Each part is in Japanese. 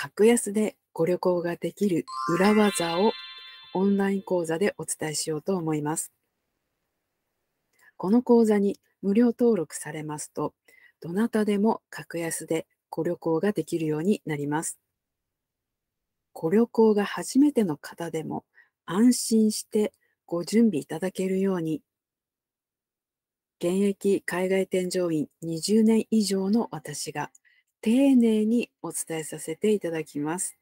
格安でご旅行ができる裏技をオンライン講座でお伝えしようと思います。この講座に無料登録されますと、どなたでも格安でご旅行ができるようになります。ご旅行が初めての方でも安心してご準備いただけるように、現役海外添乗員20年以上の私が丁寧にお伝えさせていただきます。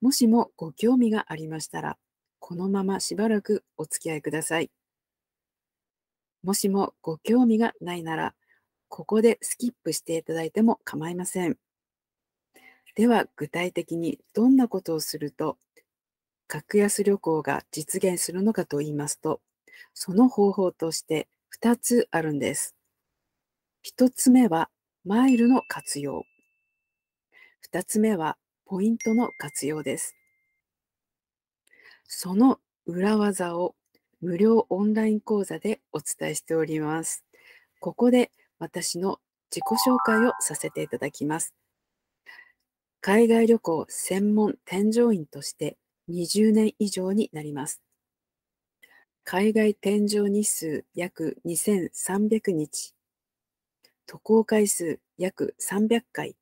もしもご興味がありましたら、このまましばらくお付き合いください。もしもご興味がないなら、ここでスキップしていただいても構いません。では、具体的にどんなことをすると、格安旅行が実現するのかと言いますと、その方法として2つあるんです。1つ目はマイルの活用。2つ目はポイントの活用です。その裏技を無料オンライン講座でお伝えしております。ここで私の自己紹介をさせていただきます。海外旅行専門添乗員として20年以上になります。海外添乗日数約2300日、渡航回数約300回、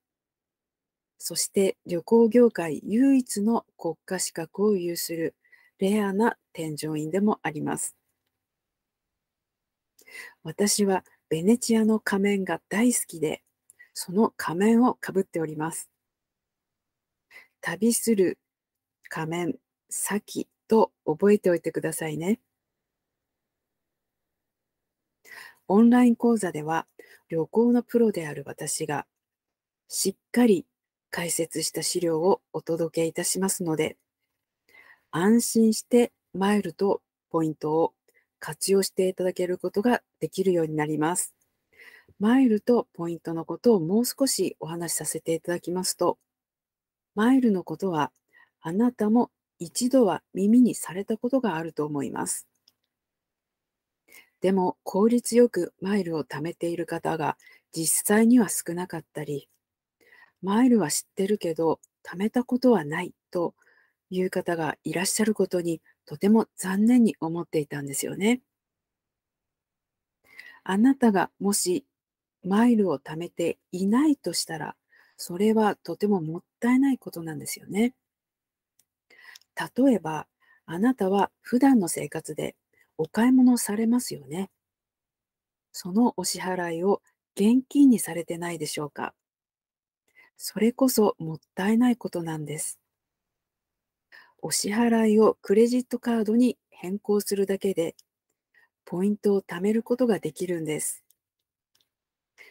そして旅行業界唯一の国家資格を有するレアな添乗員でもあります。私はベネチアの仮面が大好きで、その仮面をかぶっております。旅する仮面、先と覚えておいてくださいね。オンライン講座では旅行のプロである私がしっかり解説した資料をお届けいたしますので安心してマイルとポイントを活用していただけることができるようになります。マイルとポイントのことをもう少しお話しさせていただきますとマイルのことはあなたも一度は耳にされたことがあると思います。でも効率よくマイルを貯めている方が実際には少なかったり、マイルは知ってるけど貯めたことはないという方がいらっしゃることにとても残念に思っていたんですよね。あなたがもしマイルを貯めていないとしたら、それはとてももったいないことなんですよね。例えば、あなたは普段の生活でお買い物されますよね。そのお支払いを現金にされてないでしょうか。それこそもったいないことなんです。お支払いをクレジットカードに変更するだけで、ポイントを貯めることができるんです。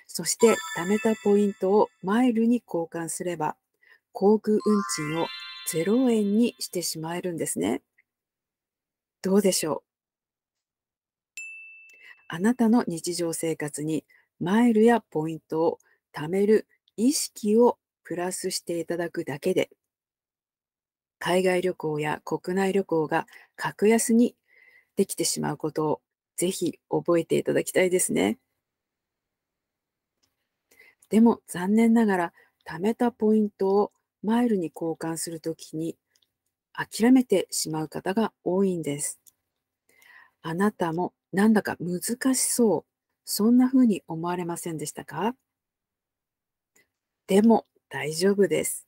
そして貯めたポイントをマイルに交換すれば、航空運賃を0円にしてしまえるんですね。どうでしょうあなたの日常生活にマイルやポイントを貯める意識をプラスしていただくだけで、海外旅行や国内旅行が格安にできてしまうことをぜひ覚えていただきたいですね。でも残念ながら、貯めたポイントをマイルに交換するときに諦めてしまう方が多いんです。あなたもなんだか難しそう。そんな風に思われませんでしたかでも大丈夫です。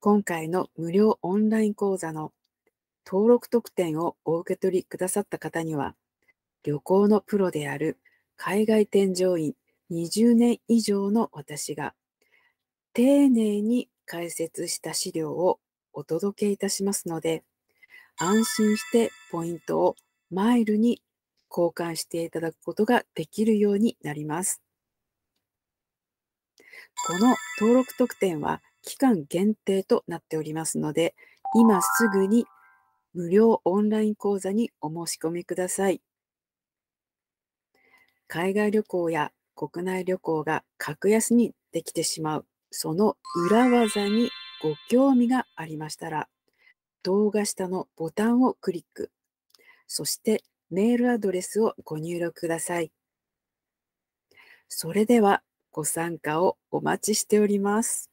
今回の無料オンライン講座の登録特典をお受け取りくださった方には、旅行のプロである海外添乗員20年以上の私が、丁寧に解説した資料をお届けいたしますので、安心してポイントをマイルに交換していただくことができるようになります。この登録特典は期間限定となっておりますので、今すぐに無料オンライン講座にお申し込みください。海外旅行や国内旅行が格安にできてしまう、その裏技にご興味がありましたら、動画下のボタンをクリック。そしてメールアドレスをご入力ください。それではご参加をお待ちしております。